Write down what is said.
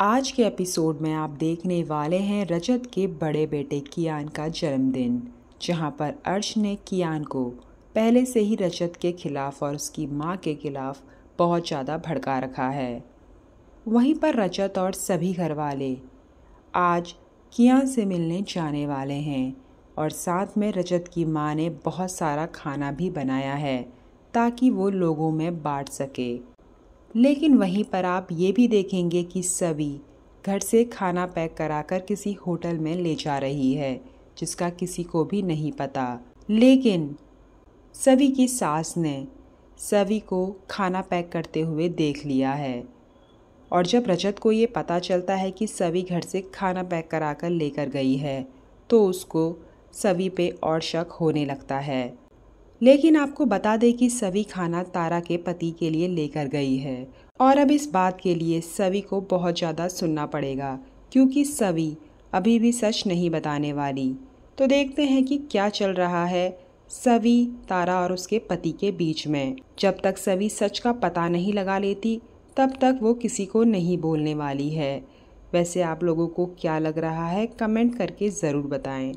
आज के एपिसोड में आप देखने वाले हैं रजत के बड़े बेटे कियान का जन्मदिन जहां पर अर्श ने कियान को पहले से ही रजत के खिलाफ और उसकी माँ के खिलाफ बहुत ज़्यादा भड़का रखा है वहीं पर रजत और सभी घर वाले आज कियान से मिलने जाने वाले हैं और साथ में रजत की माँ ने बहुत सारा खाना भी बनाया है ताकि वो लोगों में बांट सके लेकिन वहीं पर आप ये भी देखेंगे कि सभी घर से खाना पैक कराकर किसी होटल में ले जा रही है जिसका किसी को भी नहीं पता लेकिन सभी की सास ने सभी को खाना पैक करते हुए देख लिया है और जब रजत को ये पता चलता है कि सभी घर से खाना पैक कराकर लेकर गई है तो उसको सभी पे और शक होने लगता है लेकिन आपको बता दें कि सभी खाना तारा के पति के लिए लेकर गई है और अब इस बात के लिए सवी को बहुत ज़्यादा सुनना पड़ेगा क्योंकि सवी अभी भी सच नहीं बताने वाली तो देखते हैं कि क्या चल रहा है सवी तारा और उसके पति के बीच में जब तक सभी सच का पता नहीं लगा लेती तब तक वो किसी को नहीं बोलने वाली है वैसे आप लोगों को क्या लग रहा है कमेंट करके ज़रूर बताएं